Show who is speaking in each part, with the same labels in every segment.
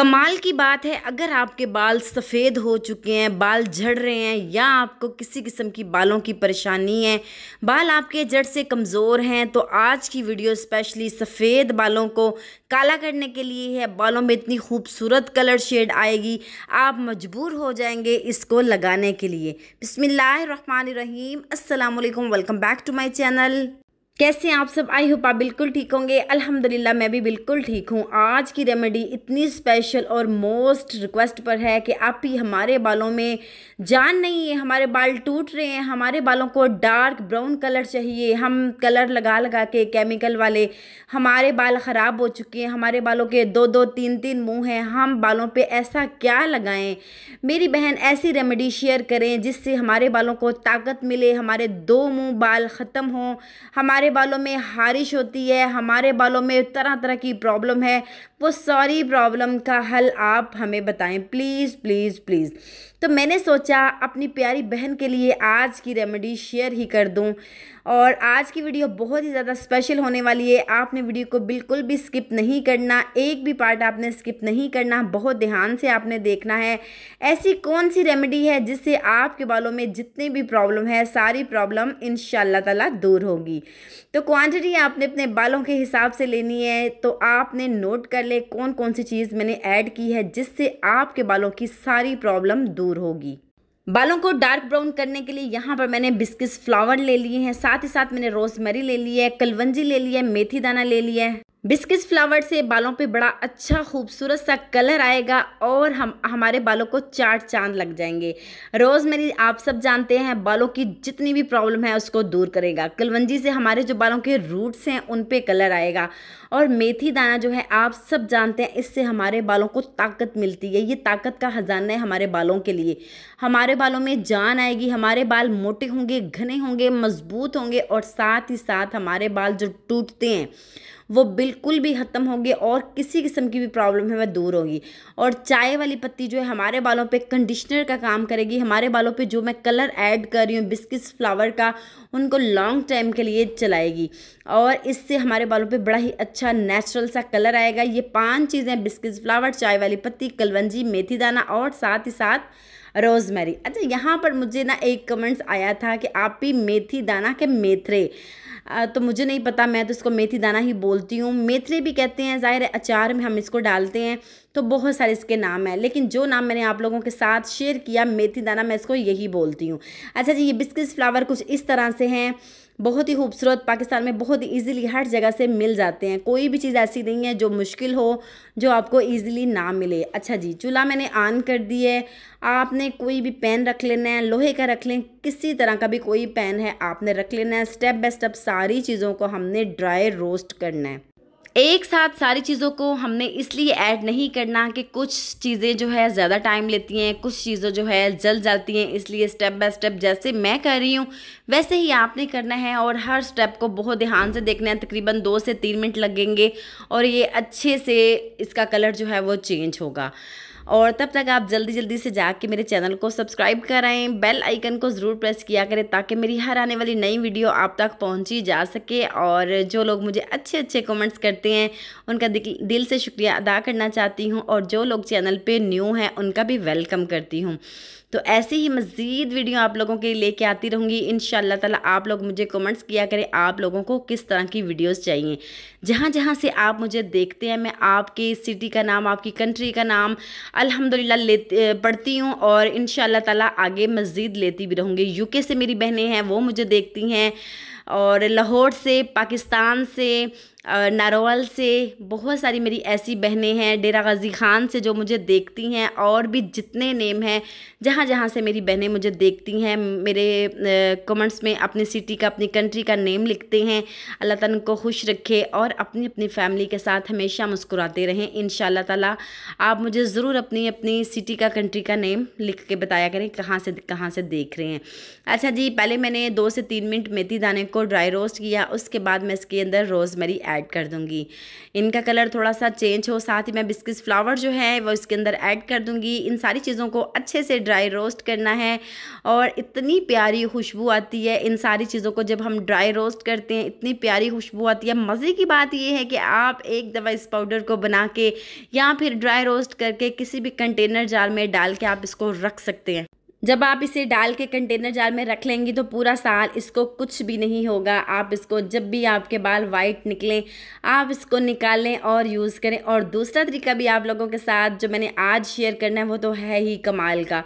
Speaker 1: कमाल की बात है अगर आपके बाल सफ़ेद हो चुके हैं बाल झड़ रहे हैं या आपको किसी किस्म की बालों की परेशानी है बाल आपके जड़ से कमज़ोर हैं तो आज की वीडियो स्पेशली सफ़ेद बालों को काला करने के लिए है बालों में इतनी खूबसूरत कलर शेड आएगी आप मजबूर हो जाएंगे इसको लगाने के लिए बसमिल्लर रहीम अल्लाम welcome back to my channel कैसे हैं आप सब आई होप आप बिल्कुल ठीक होंगे अल्हम्दुलिल्लाह मैं भी बिल्कुल ठीक हूँ आज की रेमेडी इतनी स्पेशल और मोस्ट रिक्वेस्ट पर है कि आप ही हमारे बालों में जान नहीं है हमारे बाल टूट रहे हैं हमारे बालों को डार्क ब्राउन कलर चाहिए हम कलर लगा लगा के केमिकल वाले हमारे बाल ख़राब हो चुके हैं हमारे बालों के दो दो तीन तीन मुँह हैं हम बालों पर ऐसा क्या लगाएँ मेरी बहन ऐसी रेमेडी शेयर करें जिससे हमारे बालों को ताकत मिले हमारे दो मुँह बाल ख़त्म हों हमारे बालों में हारिश होती है हमारे बालों में तरह तरह की प्रॉब्लम है वो सारी प्रॉब्लम का हल आप हमें बताएं प्लीज़ प्लीज़ प्लीज़ तो मैंने सोचा अपनी प्यारी बहन के लिए आज की रेमेडी शेयर ही कर दूँ और आज की वीडियो बहुत ही ज़्यादा स्पेशल होने वाली है आपने वीडियो को बिल्कुल भी स्किप नहीं करना एक भी पार्ट आपने स्किप नहीं करना बहुत ध्यान से आपने देखना है ऐसी कौन सी रेमेडी है जिससे आपके बालों में जितनी भी प्रॉब्लम है सारी प्रॉब्लम इन ताला दूर होगी तो क्वांटिटी आपने अपने बालों के हिसाब से लेनी है तो आपने नोट कर ले कौन कौन सी चीज़ मैंने ऐड की है जिससे आपके बालों की सारी प्रॉब्लम दूर होगी बालों को डार्क ब्राउन करने के लिए यहाँ पर मैंने बिस्किस फ्लावर ले लिए हैं साथ ही साथ मैंने रोजमेरी ले ली है कलवंजी ले ली है मेथी दाना ले लिया है बिस्किस फ्लावर से बालों पे बड़ा अच्छा खूबसूरत सा कलर आएगा और हम हमारे बालों को चार चांद लग जाएंगे रोज़मेरी आप सब जानते हैं बालों की जितनी भी प्रॉब्लम है उसको दूर करेगा कलवंजी से हमारे जो बालों के रूट्स हैं उन पे कलर आएगा और मेथी दाना जो है आप सब जानते हैं इससे हमारे बालों को ताकत मिलती है ये ताकत का ख़जाना है हमारे बालों के लिए हमारे बालों में जान आएगी हमारे बाल मोटे होंगे घने होंगे मज़बूत होंगे और साथ ही साथ हमारे बाल जो टूटते हैं वो बिल्कुल भी ख़त्म होगी और किसी किस्म की भी प्रॉब्लम है वह दूर होगी और चाय वाली पत्ती जो है हमारे बालों पर कंडीशनर का काम करेगी हमारे बालों पर जो मैं कलर ऐड कर रही हूँ बिस्किस फ्लावर का उनको लॉन्ग टाइम के लिए चलाएगी और इससे हमारे बालों पे बड़ा ही अच्छा नेचुरल सा कलर आएगा ये पांच चीज़ें बिस्किस फ्लावर चाय वाली पत्ती कलवंजी मेथी दाना और साथ ही साथ रोज़मेरी अच्छा यहाँ पर मुझे ना एक कमेंट्स आया था कि आप भी मेथी दाना के मेथरे तो मुझे नहीं पता मैं तो इसको मेथी दाना ही बोलती हूँ मेथरे भी कहते हैं ज़ाहिर है अचार में हम इसको डालते हैं तो बहुत सारे इसके नाम हैं लेकिन जो नाम मैंने आप लोगों के साथ शेयर किया मेथी दाना मैं इसको यही बोलती हूँ अच्छा जी ये बिस्किस फ्लावर कुछ इस तरह से हैं बहुत ही खूबसूरत पाकिस्तान में बहुत ही ईजिली हर जगह से मिल जाते हैं कोई भी चीज़ ऐसी नहीं है जो मुश्किल हो जो आपको ईजिली ना मिले अच्छा जी चूल्हा मैंने ऑन कर दी है आपने कोई भी पेन रख लेना है लोहे का रख लें किसी तरह का भी कोई पेन है आपने रख लेना है स्टेप बाय स्टेप सारी चीज़ों को हमने ड्राई रोस्ट करना है एक साथ सारी चीज़ों को हमने इसलिए ऐड नहीं करना कि कुछ चीज़ें जो है ज़्यादा टाइम लेती हैं कुछ चीज़ें जो है जल जाती हैं इसलिए स्टेप बाय स्टेप जैसे मैं कर रही हूँ वैसे ही आपने करना है और हर स्टेप को बहुत ध्यान से देखना है तकरीबन दो से तीन मिनट लगेंगे और ये अच्छे से इसका कलर जो है वो चेंज होगा और तब तक आप जल्दी जल्दी से जाके मेरे चैनल को सब्सक्राइब कराएँ बेल आइकन को ज़रूर प्रेस किया करें ताकि मेरी हर आने वाली नई वीडियो आप तक पहुंची जा सके और जो लोग मुझे अच्छे अच्छे कमेंट्स करते हैं उनका दिल से शुक्रिया अदा करना चाहती हूँ और जो लोग चैनल पर न्यू हैं उनका भी वेलकम करती हूँ तो ऐसे ही मज़ीद वीडियो आप लोगों के लिए लेके आती रहूँगी इन ताला आप लोग मुझे कमेंट्स किया करें आप लोगों को किस तरह की वीडियोस चाहिए जहाँ जहाँ से आप मुझे देखते हैं मैं आपके सिटी का नाम आपकी कंट्री का नाम अल्हम्दुलिल्लाह लेती पढ़ती हूँ और इन ताला आगे मज़ीद लेती भी रहूँगी यू से मेरी बहनें हैं वो मुझे देखती हैं और लाहौर से पाकिस्तान से और नारोवाल से बहुत सारी मेरी ऐसी बहनें हैं डेरा गाजी खान से जो मुझे देखती हैं और भी जितने नेम हैं जहाँ जहाँ से मेरी बहनें मुझे देखती हैं मेरे कमेंट्स में अपनी सिटी का अपनी कंट्री का नेम लिखते हैं अल्लाह ताला उनको खुश रखे और अपनी अपनी फैमिली के साथ हमेशा मुस्कुराते रहें इन ताला आप मुझे ज़रूर अपनी अपनी सिटी का कंट्री का नेम लिख के बताया करें कहाँ से कहाँ से देख रहे हैं अच्छा जी पहले मैंने दो से तीन मिनट मेथी दाने को ड्राई रोस्ट किया उसके बाद मैं इसके अंदर रोज़मेरी ऐड कर दूँगी इनका कलर थोड़ा सा चेंज हो साथ ही मैं बिस्किस फ्लावर जो है वो इसके अंदर ऐड कर दूँगी इन सारी चीज़ों को अच्छे से ड्राई रोस्ट करना है और इतनी प्यारी खुशबू आती है इन सारी चीज़ों को जब हम ड्राई रोस्ट करते हैं इतनी प्यारी खुशबू आती है मज़े की बात यह है कि आप एक दफ़ा इस पाउडर को बना के या फिर ड्राई रोस्ट करके किसी भी कंटेनर जार में डाल के आप इसको रख सकते हैं जब आप इसे डाल के कंटेनर जार में रख लेंगी तो पूरा साल इसको कुछ भी नहीं होगा आप इसको जब भी आपके बाल वाइट निकलें आप इसको निकालें और यूज़ करें और दूसरा तरीका भी आप लोगों के साथ जो मैंने आज शेयर करना है वो तो है ही कमाल का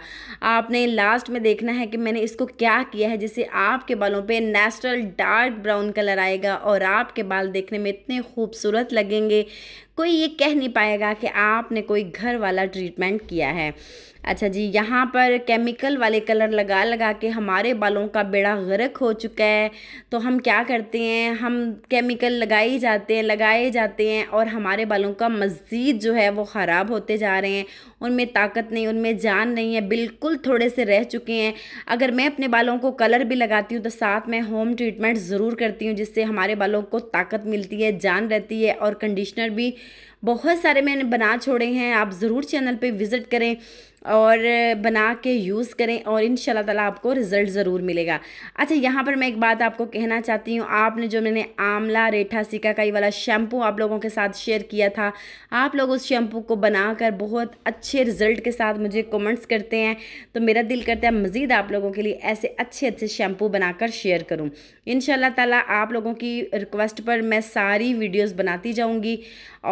Speaker 1: आपने लास्ट में देखना है कि मैंने इसको क्या किया है जिससे आपके बालों पर नेचुरल डार्क ब्राउन कलर आएगा और आपके बाल देखने में इतने खूबसूरत लगेंगे कोई ये कह नहीं पाएगा कि आपने कोई घर वाला ट्रीटमेंट किया है अच्छा जी यहाँ पर केमिकल वाले कलर लगा लगा के हमारे बालों का बेड़ा गर्क हो चुका है तो हम क्या करते हैं हम केमिकल लगाए जाते हैं लगाए जाते हैं और हमारे बालों का मज़ीद जो है वो ख़राब होते जा रहे हैं उनमें ताकत नहीं उनमें जान नहीं है बिल्कुल थोड़े से रह चुके हैं अगर मैं अपने बालों को कलर भी लगाती हूँ तो साथ में होम ट्रीटमेंट ज़रूर करती हूँ जिससे हमारे बालों को ताकत मिलती है जान रहती है और कंडीशनर भी बहुत सारे मैंने बना छोड़े हैं आप ज़रूर चैनल पे विज़िट करें और बना के यूज़ करें और इन ताला आपको रिज़ल्ट ज़रूर मिलेगा अच्छा यहाँ पर मैं एक बात आपको कहना चाहती हूँ आपने जो मैंने आमला रेठा सिकाकाई वाला शैम्पू आप लोगों के साथ शेयर किया था आप लोग उस शैम्पू को बनाकर बहुत अच्छे रिज़ल्ट के साथ मुझे कमेंट्स करते हैं तो मेरा दिल करता है मज़ीद आप लोगों के लिए ऐसे अच्छे अच्छे शैम्पू बनाकर शेयर करूँ इन ताला आप लोगों की रिक्वेस्ट पर मैं सारी वीडियोज़ बनाती जाऊँगी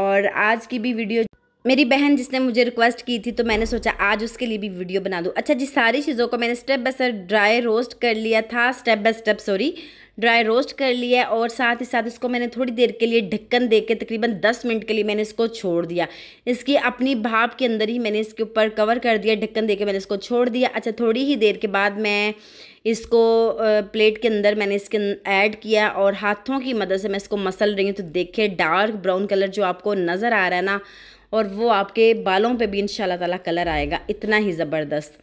Speaker 1: और आज की भी वीडियो मेरी बहन जिसने मुझे रिक्वेस्ट की थी तो मैंने सोचा आज उसके लिए भी वीडियो बना दूँ अच्छा जी सारी चीज़ों को मैंने step by step dry roast कर लिया था step by step sorry dry roast कर लिया और साथ ही साथ इसको मैंने थोड़ी देर के लिए ढक्कन दे के तकरीबन 10 मिनट के लिए मैंने इसको छोड़ दिया इसकी अपनी भाप के अंदर ही मैंने इसके ऊपर कवर कर दिया ढक्कन दे के मैंने इसको छोड़ दिया अच्छा थोड़ी ही देर के बाद मैं इसको प्लेट के अंदर मैंने इसके ऐड अं, किया और हाथों की मदद से मैं इसको मसल रही हूँ तो देखिए डार्क ब्राउन कलर जो आपको नज़र आ रहा है ना और वो आपके बालों पे भी इन ताला कलर आएगा इतना ही ज़बरदस्त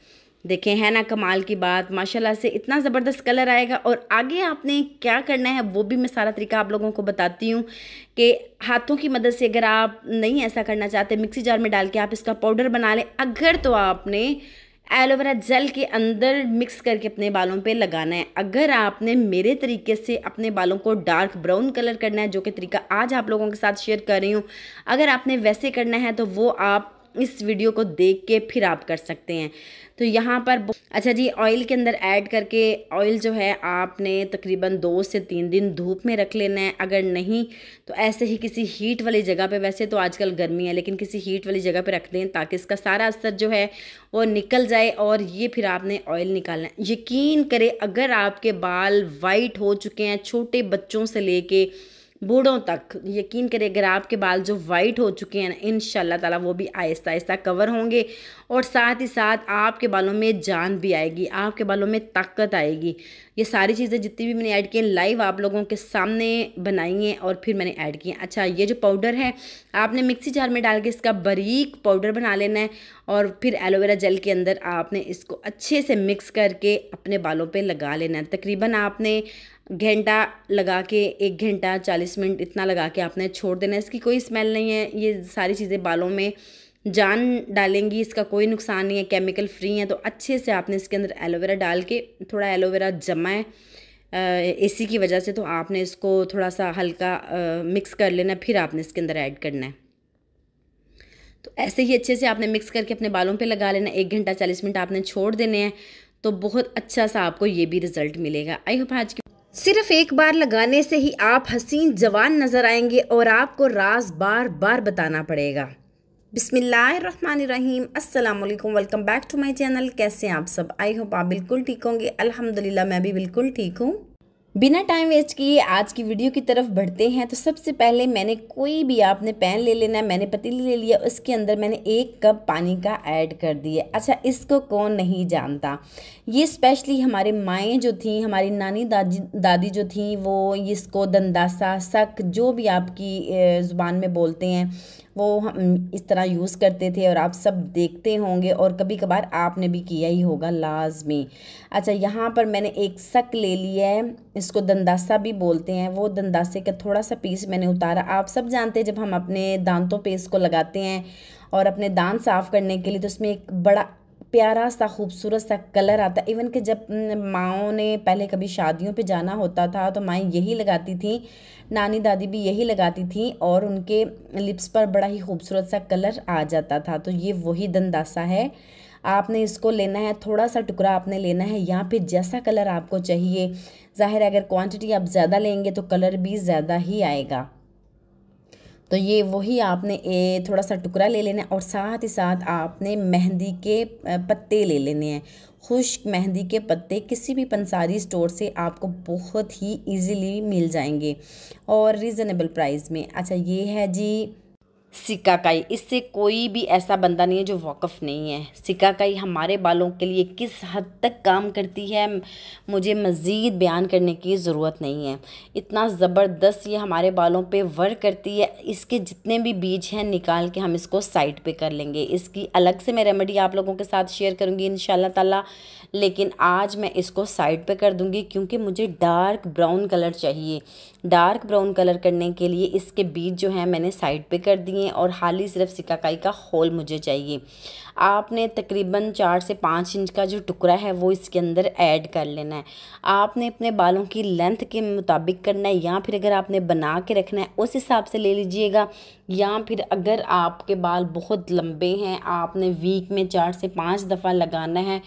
Speaker 1: देखें है ना कमाल की बात माशाल्लाह से इतना ज़बरदस्त कलर आएगा और आगे आपने क्या करना है वो भी मैं सारा तरीका आप लोगों को बताती हूँ कि हाथों की मदद से अगर आप नहीं ऐसा करना चाहते मिक्सी जार में डाल के आप इसका पाउडर बना लें अगर तो आपने एलोवेरा जेल के अंदर मिक्स करके अपने बालों पे लगाना है अगर आपने मेरे तरीके से अपने बालों को डार्क ब्राउन कलर करना है जो कि तरीका आज आप लोगों के साथ शेयर कर रही हूँ अगर आपने वैसे करना है तो वो आप इस वीडियो को देख के फिर आप कर सकते हैं तो यहाँ पर अच्छा जी ऑयल के अंदर ऐड करके ऑयल जो है आपने तकरीबन दो से तीन दिन धूप में रख लेना है अगर नहीं तो ऐसे ही किसी हीट वाली जगह पे वैसे तो आजकल गर्मी है लेकिन किसी हीट वाली जगह पे रख दें ताकि इसका सारा असर जो है वो निकल जाए और ये फिर आपने ऑयल निकालना है यकीन करें अगर आपके बाल वाइट हो चुके हैं छोटे बच्चों से ले बूढ़ों तक यकीन करें अगर आपके बाल जो वाइट हो चुके हैं ना इन तला वो भी आहिस्ता आहिस्ता कवर होंगे और साथ ही साथ आपके बालों में जान भी आएगी आपके बालों में ताकत आएगी ये सारी चीज़ें जितनी भी मैंने ऐड किए लाइव आप लोगों के सामने बनाई हैं और फिर मैंने ऐड किए हैं अच्छा ये जो पाउडर है आपने मिक्सी जार में डाल के इसका बारीक पाउडर बना लेना है और फिर एलोवेरा जेल के अंदर आपने इसको अच्छे से मिक्स करके अपने बालों पर लगा लेना है तकरीबन आपने घंटा लगा के एक घंटा चालीस मिनट इतना लगा के आपने छोड़ देना इसकी कोई स्मेल नहीं है ये सारी चीज़ें बालों में जान डालेंगी इसका कोई नुकसान नहीं है केमिकल फ्री है तो अच्छे से आपने इसके अंदर एलोवेरा डाल के थोड़ा एलोवेरा जमा है एसी की वजह से तो आपने इसको थोड़ा सा हल्का आ, मिक्स कर लेना फिर आपने इसके अंदर ऐड करना है तो ऐसे ही अच्छे से आपने मिक्स करके अपने बालों पे लगा लेना एक घंटा चालीस मिनट आपने छोड़ देने हैं तो बहुत अच्छा सा आपको ये भी रिज़ल्ट मिलेगा आई होप आज की सिर्फ एक बार लगाने से ही आप हसीन जवान नज़र आएंगे और आपको राज बार बार बताना पड़ेगा बिसमीम् अल्लाम welcome back to my channel कैसे हैं आप सब आई होप आप बिल्कुल ठीक होंगे अल्हम्दुलिल्लाह मैं भी बिल्कुल ठीक हूँ बिना टाइम वेस्ट किए आज की वीडियो की तरफ बढ़ते हैं तो सबसे पहले मैंने कोई भी आपने पैन ले लेना है मैंने पतीली ले लिया उसके अंदर मैंने एक कप पानी का ऐड कर दिया अच्छा इसको कौन नहीं जानता ये स्पेशली हमारे माएँ जो थी हमारी नानी दादी दादी जो थी वो इसको दंदासा शक जो भी आपकी ज़ुबान में बोलते हैं वो हम इस तरह यूज़ करते थे और आप सब देखते होंगे और कभी कभार आपने भी किया ही होगा लाजमी अच्छा यहाँ पर मैंने एक शक ले लिया है इसको दंदासा भी बोलते हैं वो दंदासे का थोड़ा सा पीस मैंने उतारा आप सब जानते हैं जब हम अपने दांतों पे इसको लगाते हैं और अपने दांत साफ़ करने के लिए तो उसमें एक बड़ा प्यारा सा खूबसूरत सा कलर आता इवन कि जब माओ ने पहले कभी शादियों पे जाना होता था तो माएँ यही लगाती थी नानी दादी भी यही लगाती थी और उनके लिप्स पर बड़ा ही खूबसूरत सा कलर आ जाता था तो ये वही दंदासा है आपने इसको लेना है थोड़ा सा टुकड़ा आपने लेना है यहाँ फिर जैसा कलर आपको चाहिए ज़ाहिर अगर क्वांटिटी आप ज़्यादा लेंगे तो कलर भी ज़्यादा ही आएगा तो ये वही आपने ए थोड़ा सा टुकड़ा ले लेना है और साथ ही साथ आपने मेहंदी के पत्ते ले लेने हैं खुश्क मेहंदी के पत्ते किसी भी पंसारी स्टोर से आपको बहुत ही इजीली मिल जाएंगे और रीज़नेबल प्राइस में अच्छा ये है जी सिकाकाई इससे कोई भी ऐसा बंदा नहीं है जो वाकफ़ नहीं है सिकाकाई हमारे बालों के लिए किस हद तक काम करती है मुझे मज़ीद बयान करने की ज़रूरत नहीं है इतना ज़बरदस्त ये हमारे बालों पे वर्क करती है इसके जितने भी बीज हैं निकाल के हम इसको साइड पे कर लेंगे इसकी अलग से मैं रेमेडी आप लोगों के साथ शेयर करूँगी इन ताला लेकिन आज मैं इसको साइड पर कर दूँगी क्योंकि मुझे डार्क ब्राउन कलर चाहिए डार्क ब्राउन कलर करने के लिए इसके बीज जो हैं मैंने साइड पर कर दिए चाहिए और ही सिर्फ सिकाकाई का होल मुझे चाहिए आपने तकरीबन चार से पाँच इंच का जो टुकड़ा है वो इसके अंदर ऐड कर लेना है आपने अपने बालों की लेंथ के मुताबिक करना है या फिर अगर आपने बना के रखना है उस हिसाब से ले लीजिएगा या फिर अगर आपके बाल बहुत लंबे हैं आपने वीक में चार से पाँच दफ़ा लगाना है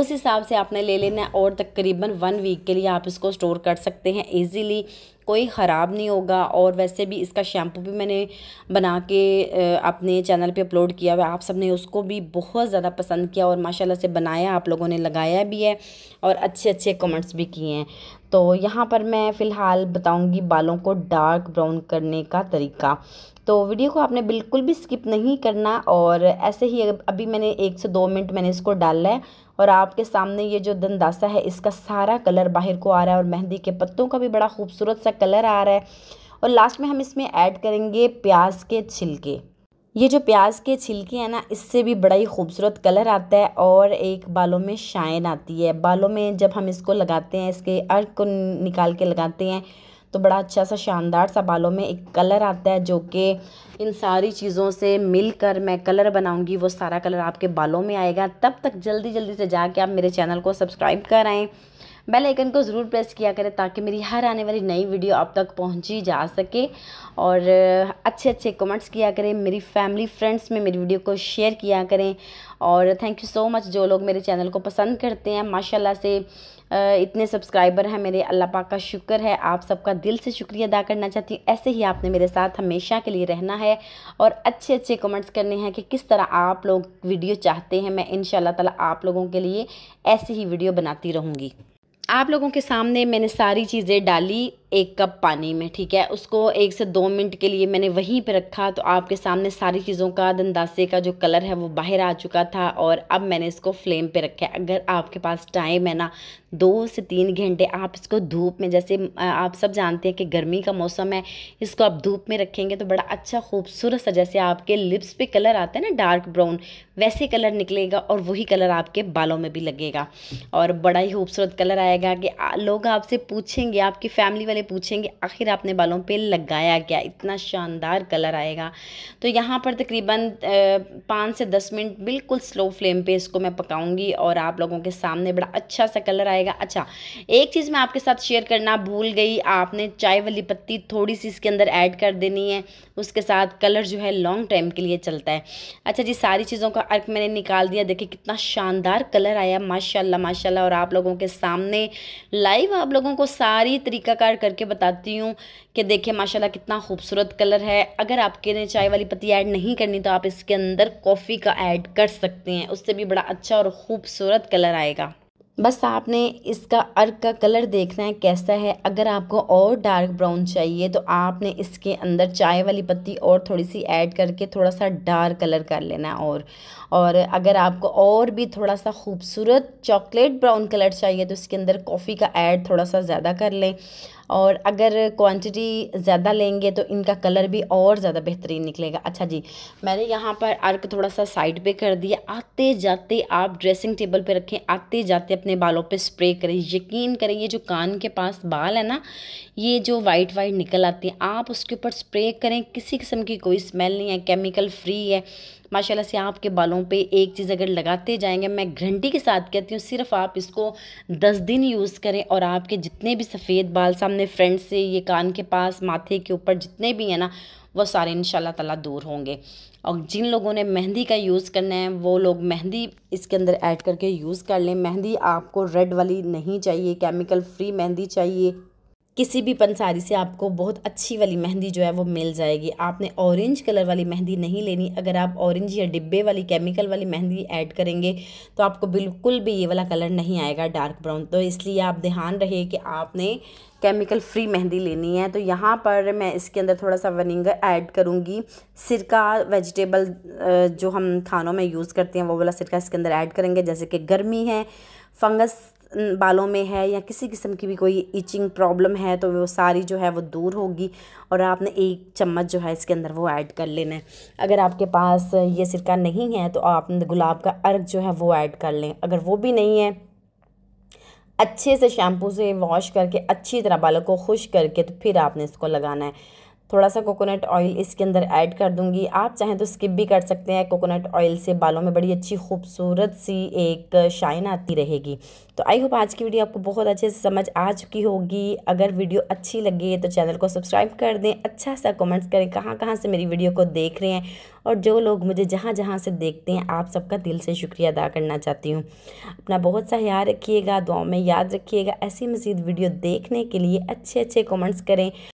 Speaker 1: उस हिसाब से आपने ले लेना है और तकरीबन वन वीक के लिए आप इसको स्टोर कर सकते हैं ईजीली कोई ख़राब नहीं होगा और वैसे भी इसका शैम्पू भी मैंने बना के अपने चैनल पे अपलोड किया हुआ आप सबने उसको भी बहुत ज़्यादा पसंद किया और माशाल्लाह से बनाया आप लोगों ने लगाया भी है और अच्छे अच्छे कमेंट्स भी किए हैं तो यहाँ पर मैं फ़िलहाल बताऊँगी बालों को डार्क ब्राउन करने का तरीका तो वीडियो को आपने बिल्कुल भी स्किप नहीं करना और ऐसे ही अभी मैंने एक से दो मिनट मैंने इसको डाला है और आपके सामने ये जो दंदासा है इसका सारा कलर बाहर को आ रहा है और मेहंदी के पत्तों का भी बड़ा खूबसूरत सा कलर आ रहा है और लास्ट में हम इसमें ऐड करेंगे प्याज के छिलके ये जो प्याज के छिलके हैं ना इससे भी बड़ा ही खूबसूरत कलर आता है और एक बालों में शाइन आती है बालों में जब हम इसको लगाते हैं इसके अर्क को निकाल के लगाते हैं तो बड़ा अच्छा सा शानदार सा बालों में एक कलर आता है जो कि इन सारी चीज़ों से मिलकर मैं कलर बनाऊंगी वो सारा कलर आपके बालों में आएगा तब तक जल्दी जल्दी से जाके आप मेरे चैनल को सब्सक्राइब कराएँ बेल आइकन को ज़रूर प्रेस किया करें ताकि मेरी हर आने वाली नई वीडियो आप तक पहुंची जा सके और अच्छे अच्छे कमेंट्स किया करें मेरी फैमिली फ्रेंड्स में मेरी वीडियो को शेयर किया करें और थैंक यू सो मच जो लोग मेरे चैनल को पसंद करते हैं माशाल्लाह से इतने सब्सक्राइबर हैं मेरे अल्लाह पाक का शुक्र है आप सबका दिल से शुक्रिया अदा करना चाहती हूँ ऐसे ही आपने मेरे साथ हमेशा के लिए रहना है और अच्छे अच्छे कमेंट्स करने हैं कि किस तरह आप लोग वीडियो चाहते हैं मैं इन ताला आप लोगों के लिए ऐसे ही वीडियो बनाती रहूँगी आप लोगों के सामने मैंने सारी चीज़ें डाली एक कप पानी में ठीक है उसको एक से दो मिनट के लिए मैंने वहीं पर रखा तो आपके सामने सारी चीज़ों का दंदासे का जो कलर है वो बाहर आ चुका था और अब मैंने इसको फ्लेम पे रखा है अगर आपके पास टाइम है ना दो से तीन घंटे आप इसको धूप में जैसे आप सब जानते हैं कि गर्मी का मौसम है इसको आप धूप में रखेंगे तो बड़ा अच्छा खूबसूरत सा जैसे आपके लिप्स पे कलर आता है ना डार्क ब्राउन वैसे कलर निकलेगा और वही कलर आपके बालों में भी लगेगा और बड़ा ही खूबसूरत कलर आएगा कि लोग आपसे पूछेंगे आपकी फैमिली वाले पूछेंगे आखिर आपने बालों पे लगाया क्या इतना शानदार कलर आएगा तो यहाँ पर तकरीबन पाँच से दस मिनट बिल्कुल स्लो फ्लेम पे इसको मैं पकाऊंगी और आप लोगों के सामने बड़ा अच्छा सा कलर आएगा अच्छा एक चीज़ मैं आपके साथ शेयर करना भूल गई आपने चाय वाली पत्ती थोड़ी सी इसके अंदर ऐड कर देनी है उसके साथ कलर जो है लॉन्ग टाइम के लिए चलता है अच्छा जी सारी चीज़ों का अर्क मैंने निकाल दिया देखिए कितना शानदार कलर आया माशाल्लाह माशाल्लाह और आप लोगों के सामने लाइव आप लोगों को सारी तरीकाकार करके बताती हूँ कि देखिए माशाल्लाह कितना खूबसूरत कलर है अगर आपके लिए चाय वाली पत्ती ऐड नहीं करनी तो आप इसके अंदर कॉफ़ी का ऐड कर सकते हैं उससे भी बड़ा अच्छा और ख़ूबसूरत कलर आएगा बस आपने इसका अर्क का कलर देखना है कैसा है अगर आपको और डार्क ब्राउन चाहिए तो आपने इसके अंदर चाय वाली पत्ती और थोड़ी सी ऐड करके थोड़ा सा डार्क कलर कर लेना है और और अगर आपको और भी थोड़ा सा खूबसूरत चॉकलेट ब्राउन कलर चाहिए तो इसके अंदर कॉफ़ी का ऐड थोड़ा सा ज़्यादा कर लें और अगर क्वांटिटी ज़्यादा लेंगे तो इनका कलर भी और ज़्यादा बेहतरीन निकलेगा अच्छा जी मैंने यहाँ पर अर्क थोड़ा सा साइड पे कर दिया आते जाते आप ड्रेसिंग टेबल पे रखें आते जाते अपने बालों पे स्प्रे करें यकीन करें ये जो कान के पास बाल है ना ये जो वाइट वाइट निकल आती हैं आप उसके ऊपर स्प्रे करें किसी किस्म की कोई स्मेल नहीं है केमिकल फ्री है माशाल्लाह से आपके बालों पे एक चीज़ अगर लगाते जाएंगे मैं घंटी के साथ कहती हूँ सिर्फ आप इसको दस दिन यूज़ करें और आपके जितने भी सफ़ेद बाल सामने फ्रंट से ये कान के पास माथे के ऊपर जितने भी हैं ना वो सारे इन ताला दूर होंगे और जिन लोगों ने मेहंदी का यूज़ करना है वो लोग मेहंदी इसके अंदर ऐड करके यूज़ कर लें मेहंदी आपको रेड वाली नहीं चाहिए केमिकल फ्री मेहंदी चाहिए किसी भी पंसारी से आपको बहुत अच्छी वाली मेहंदी जो है वो मिल जाएगी आपने ऑरेंज कलर वाली मेहंदी नहीं लेनी अगर आप ऑरेंज या डिब्बे वाली केमिकल वाली मेहंदी ऐड करेंगे तो आपको बिल्कुल भी ये वाला कलर नहीं आएगा डार्क ब्राउन तो इसलिए आप ध्यान रहे कि आपने केमिकल फ्री मेहंदी लेनी है तो यहाँ पर मैं इसके अंदर थोड़ा सा वनिंग ऐड करूँगी सिरका वेजिटेबल जो हम खानों में यूज़ करते हैं वो वाला सिरका इसके अंदर ऐड करेंगे जैसे कि गर्मी है फंगस बालों में है या किसी किस्म की भी कोई इचिंग प्रॉब्लम है तो वो सारी जो है वो दूर होगी और आपने एक चम्मच जो है इसके अंदर वो ऐड कर लेना है अगर आपके पास ये सिरका नहीं है तो आप गुलाब का अर्क जो है वो ऐड कर लें अगर वो भी नहीं है अच्छे से शैम्पू से वॉश करके अच्छी तरह बालों को खुश करके तो फिर आपने इसको लगाना है थोड़ा सा कोकोनट ऑयल इसके अंदर ऐड कर दूंगी आप चाहें तो स्किप भी कर सकते हैं कोकोनट ऑयल से बालों में बड़ी अच्छी खूबसूरत सी एक शाइन आती रहेगी तो आई होप आज की वीडियो आपको बहुत अच्छे से समझ आ चुकी होगी अगर वीडियो अच्छी लगे तो चैनल को सब्सक्राइब कर दें अच्छा सा कमेंट्स करें कहाँ कहाँ से मेरी वीडियो को देख रहे हैं और जो लोग मुझे जहाँ जहाँ से देखते हैं आप सबका दिल से शुक्रिया अदा करना चाहती हूँ अपना बहुत सा ख्याल रखिएगा दुआओं में याद रखिएगा ऐसी मज़ीद वीडियो देखने के लिए अच्छे अच्छे कॉमेंट्स करें